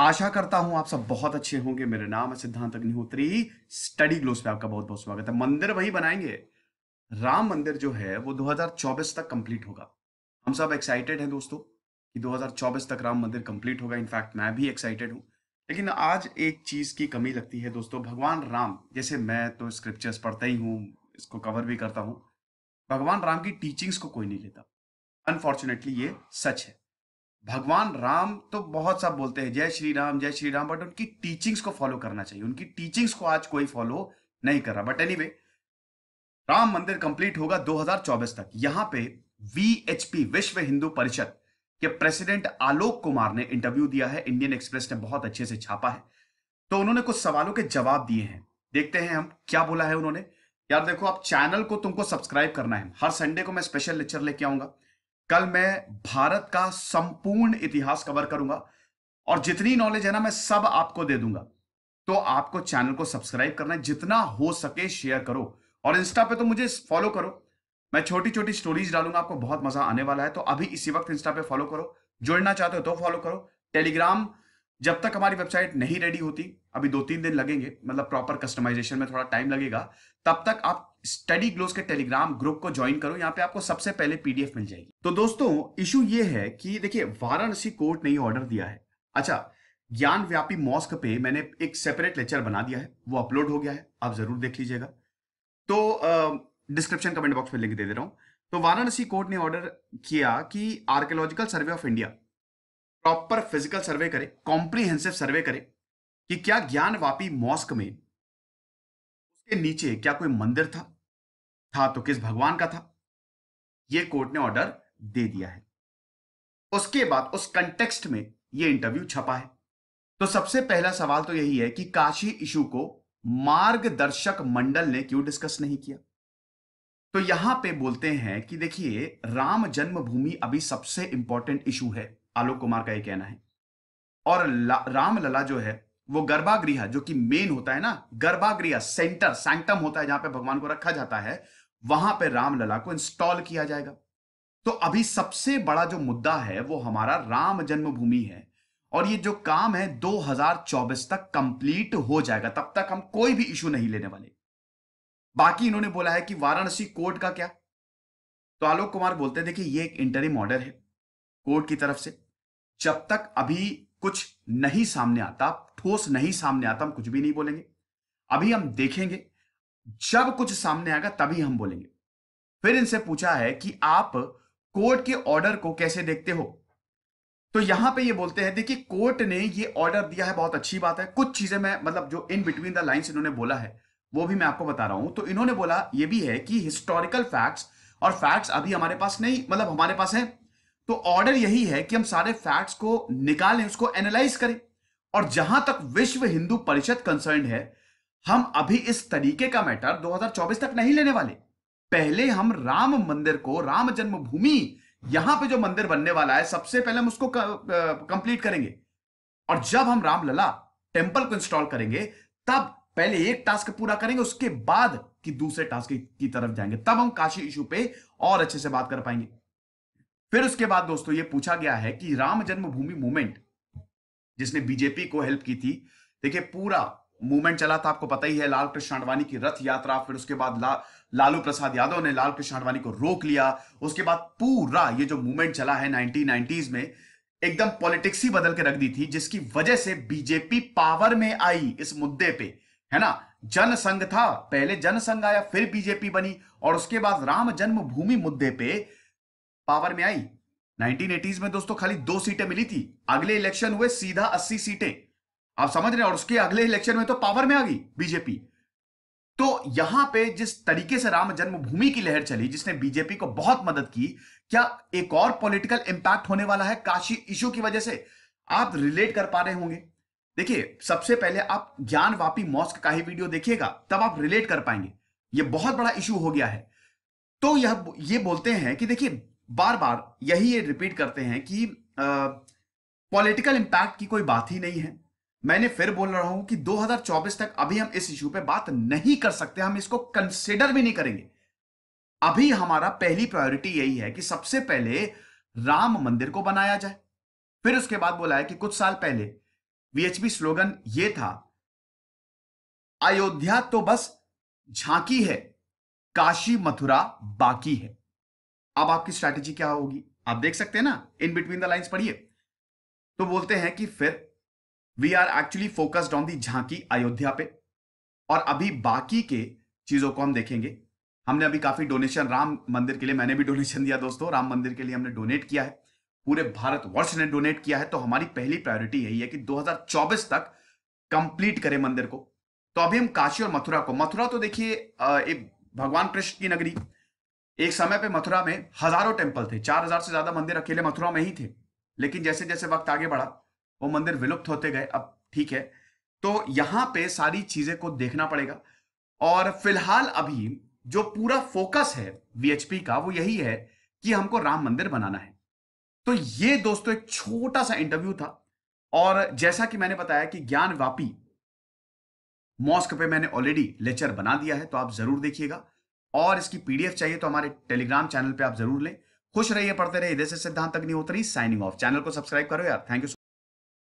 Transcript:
आशा करता हूं आप सब बहुत अच्छे होंगे मेरे नाम है सिद्धांत अग्निहोत्री स्टडी ग्लोस पे आपका बहुत बहुत स्वागत है मंदिर वही बनाएंगे राम मंदिर जो है वो 2024 तक कंप्लीट होगा हम सब एक्साइटेड हैं दोस्तों कि 2024 तक राम मंदिर कंप्लीट होगा इनफैक्ट मैं भी एक्साइटेड हूँ लेकिन आज एक चीज की कमी लगती है दोस्तों भगवान राम जैसे मैं तो स्क्रिप्चर्स पढ़ता ही हूँ इसको कवर भी करता हूँ भगवान राम की टीचिंग्स को कोई नहीं लेता अनफॉर्चुनेटली ये सच है भगवान राम तो बहुत सब बोलते हैं जय श्री राम जय श्री राम बट उनकी टीचिंग्स को फॉलो करना चाहिए उनकी टीचिंग्स को आज कोई फॉलो नहीं कर रहा बट एनीवे anyway, राम मंदिर कंप्लीट होगा 2024 तक यहां पे वीएचपी विश्व हिंदू परिषद के प्रेसिडेंट आलोक कुमार ने इंटरव्यू दिया है इंडियन एक्सप्रेस ने बहुत अच्छे से छापा है तो उन्होंने कुछ सवालों के जवाब दिए हैं देखते हैं हम क्या बोला है उन्होंने यार देखो आप चैनल को तुमको सब्सक्राइब करना है हर संडे को मैं स्पेशल लेक्चर लेके आऊंगा कल मैं भारत का संपूर्ण इतिहास कवर करूंगा और जितनी नॉलेज है ना मैं सब आपको दे दूंगा तो आपको चैनल को सब्सक्राइब करना है जितना हो सके शेयर करो और इंस्टा पे तो मुझे फॉलो करो मैं छोटी छोटी स्टोरीज डालूंगा आपको बहुत मजा आने वाला है तो अभी इसी वक्त इंस्टा पे फॉलो करो जुड़ना चाहते हो तो फॉलो करो टेलीग्राम जब तक हमारी वेबसाइट नहीं रेडी होती अभी दो तीन दिन लगेंगे मतलब प्रॉपर कस्टमाइजेशन में थोड़ा टाइम लगेगा तब तक आप स्टडी ग्लोस के टेलीग्राम ग्रुप को ज्वाइन करो यहाँ पे आपको सबसे पहले पीडीएफ मिल जाएगी तो दोस्तों इशू ये है कि देखिए वाराणसी कोर्ट ने ही ऑर्डर दिया है अच्छा ज्ञान व्यापी मॉस्क पे मैंने एक सेपरेट लेक्चर बना दिया है वो अपलोड हो गया है आप जरूर देख लीजिएगा तो डिस्क्रिप्शन कमेंट बॉक्स में लिंक दे दे रहा हूं तो वाराणसी कोर्ट ने ऑर्डर किया कि archaeological survey of India proper physical survey करे कॉम्प्रीहेंसिव सर्वे करे कि क्या ज्ञान वापी मॉस्क में उसके नीचे क्या कोई मंदिर था था तो किस भगवान का था यह कोर्ट ने ऑर्डर दे दिया है उसके बाद उस कंटेक्स्ट में यह इंटरव्यू छपा है तो सबसे पहला सवाल तो यही है कि काशी इशू को मार्गदर्शक मंडल ने क्यों डिस्कस नहीं किया तो यहां पे बोलते हैं कि देखिए राम जन्मभूमि अभी सबसे इंपॉर्टेंट इशू है आलोक कुमार का ये कहना है और रामलला जो है वो गर्भागृह जो कि मेन होता है ना गर्भागृह सेंटर सैंक्टम होता है जहां पे भगवान को रखा जाता है वहां पे रामलला को इंस्टॉल किया जाएगा तो अभी सबसे बड़ा जो मुद्दा है वो हमारा राम जन्मभूमि है और ये जो काम है 2024 तक कंप्लीट हो जाएगा तब तक हम कोई भी इशू नहीं लेने वाले बाकी इन्होंने बोला है कि वाराणसी कोर्ट का क्या तो आलोक कुमार बोलते देखिए ये एक इंटरिम ऑर्डर है कोर्ट की तरफ से जब तक अभी कुछ नहीं सामने आता ठोस नहीं सामने आता हम कुछ भी नहीं बोलेंगे अभी हम देखेंगे जब कुछ सामने आएगा तभी हम बोलेंगे फिर इनसे पूछा है कि आप कोर्ट के ऑर्डर को कैसे देखते हो तो यहां पे ये बोलते हैं देखिए कोर्ट ने ये ऑर्डर दिया है बहुत अच्छी बात है कुछ चीजें मैं मतलब जो इन बिटवीन द लाइंस इन्होंने बोला है वो भी मैं आपको बता रहा हूं तो इन्होंने बोला ये भी है कि हिस्टोरिकल फैक्ट्स और फैक्ट्स अभी हमारे पास नहीं मतलब हमारे पास है तो ऑर्डर यही है कि हम सारे फैक्ट्स को निकालें उसको एनालाइज करें और जहां तक विश्व हिंदू परिषद कंसर्न है हम अभी इस तरीके का मैटर 2024 तक नहीं लेने वाले पहले हम राम मंदिर को राम जन्मभूमि यहां पे जो मंदिर बनने वाला है सबसे पहले हम उसको कंप्लीट करेंगे और जब हम रामलला टेम्पल को इंस्टॉल करेंगे तब पहले एक टास्क पूरा करेंगे उसके बाद कि दूसरे टास्क की तरफ जाएंगे तब हम काशी इशू पे और अच्छे से बात कर पाएंगे फिर उसके बाद दोस्तों ये पूछा गया है कि राम जन्मभूमि मूवमेंट जिसने बीजेपी को हेल्प की थी देखिए पूरा मूवमेंट चला था आपको पता ही है लाल कृष्ण आडवाणी की रथ यात्रा फिर उसके बाद ला, लालू प्रसाद यादव ने लाल कृष्ण आडवाणी को रोक लिया उसके बाद पूरा ये जो मूवमेंट चला है नाइनटीन में एकदम पॉलिटिक्स ही बदल के रख दी थी जिसकी वजह से बीजेपी पावर में आई इस मुद्दे पे है ना जनसंघ था पहले जनसंघ आया फिर बीजेपी बनी और उसके बाद राम जन्मभूमि मुद्दे पे पावर में आई 1980s में दोस्तों खाली दो सीटें मिली थी अगले इलेक्शन हुए सीधा अस्सी सीटें आप समझ रहे हैं और उसके अगले इलेक्शन में तो पावर में आ गई बीजेपी तो यहां पे जिस तरीके से राम जन्मभूमि की लहर चली जिसने बीजेपी को बहुत मदद की क्या एक और पॉलिटिकल इंपैक्ट होने वाला है काशी इशू की वजह से आप रिलेट कर पा रहे होंगे देखिए सबसे पहले आप ज्ञान वापी मॉस्क का ही वीडियो देखिएगा तब आप रिलेट कर पाएंगे यह बहुत बड़ा इशू हो गया है तो यह ये बोलते हैं कि देखिए बार बार यही ये रिपीट करते हैं कि पॉलिटिकल इंपैक्ट की कोई बात ही नहीं है मैंने फिर बोल रहा हूं कि 2024 तक अभी हम इस इश्यू पे बात नहीं कर सकते हम इसको कंसिडर भी नहीं करेंगे अभी हमारा पहली प्रायोरिटी यही है कि सबसे पहले राम मंदिर को बनाया जाए फिर उसके बाद बोला है कि कुछ साल पहले वीएचपी स्लोगन ये था अयोध्या तो बस झांकी है काशी मथुरा बाकी है अब आपकी स्ट्रैटेजी क्या होगी आप देख सकते हैं ना इन बिटवीन द लाइंस पढ़िए तो बोलते हैं कि फिर we are actually focused on the झांकी अयोध्या पे और अभी बाकी के चीजों को हम देखेंगे हमने अभी काफी डोनेशन राम मंदिर के लिए मैंने भी डोनेशन दिया दोस्तों राम मंदिर के लिए हमने डोनेट किया है पूरे भारत वर्ष ने डोनेट किया है तो हमारी पहली प्रायोरिटी यही है कि 2024 तक कंप्लीट करें मंदिर को तो अभी हम काशी और मथुरा को मथुरा तो देखिए भगवान कृष्ण की नगरी एक समय पे मथुरा में हजारों टेम्पल थे चार हजार से ज्यादा मंदिर अकेले मथुरा में ही थे लेकिन जैसे जैसे वक्त आगे बढ़ा वो मंदिर विलुप्त होते गए अब ठीक है तो यहां पे सारी चीजें को देखना पड़ेगा और फिलहाल अभी जो पूरा फोकस है वीएचपी का वो यही है कि हमको राम मंदिर बनाना है तो ये दोस्तों एक छोटा सा इंटरव्यू था और जैसा कि मैंने बताया कि ज्ञान व्यापी मॉस्क पे मैंने ऑलरेडी लेक्चर बना दिया है तो आप जरूर देखिएगा और इसकी पीडीएफ चाहिए तो हमारे टेलीग्राम चैनल पे आप जरूर लें खुश रहिए पढ़ते रहिए इधर से Siddhant Agnihotri signing off channel को सब्सक्राइब करो यार थैंक यू